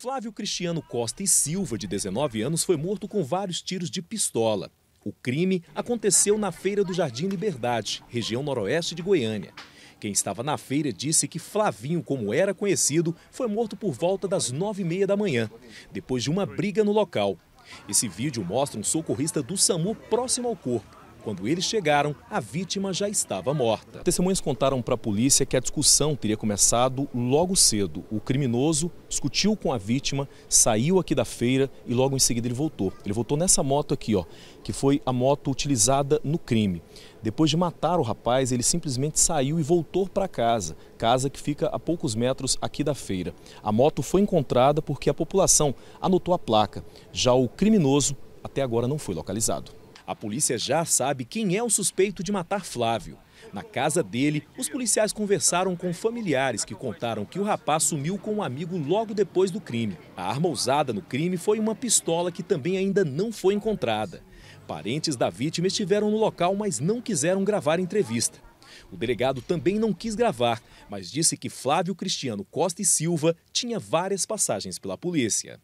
Flávio Cristiano Costa e Silva, de 19 anos, foi morto com vários tiros de pistola. O crime aconteceu na Feira do Jardim Liberdade, região noroeste de Goiânia. Quem estava na feira disse que Flavinho, como era conhecido, foi morto por volta das nove e meia da manhã, depois de uma briga no local. Esse vídeo mostra um socorrista do SAMU próximo ao corpo. Quando eles chegaram, a vítima já estava morta. Testemunhas contaram para a polícia que a discussão teria começado logo cedo. O criminoso discutiu com a vítima, saiu aqui da feira e logo em seguida ele voltou. Ele voltou nessa moto aqui, ó, que foi a moto utilizada no crime. Depois de matar o rapaz, ele simplesmente saiu e voltou para casa, casa que fica a poucos metros aqui da feira. A moto foi encontrada porque a população anotou a placa. Já o criminoso até agora não foi localizado. A polícia já sabe quem é o suspeito de matar Flávio. Na casa dele, os policiais conversaram com familiares que contaram que o rapaz sumiu com um amigo logo depois do crime. A arma usada no crime foi uma pistola que também ainda não foi encontrada. Parentes da vítima estiveram no local, mas não quiseram gravar entrevista. O delegado também não quis gravar, mas disse que Flávio Cristiano Costa e Silva tinha várias passagens pela polícia.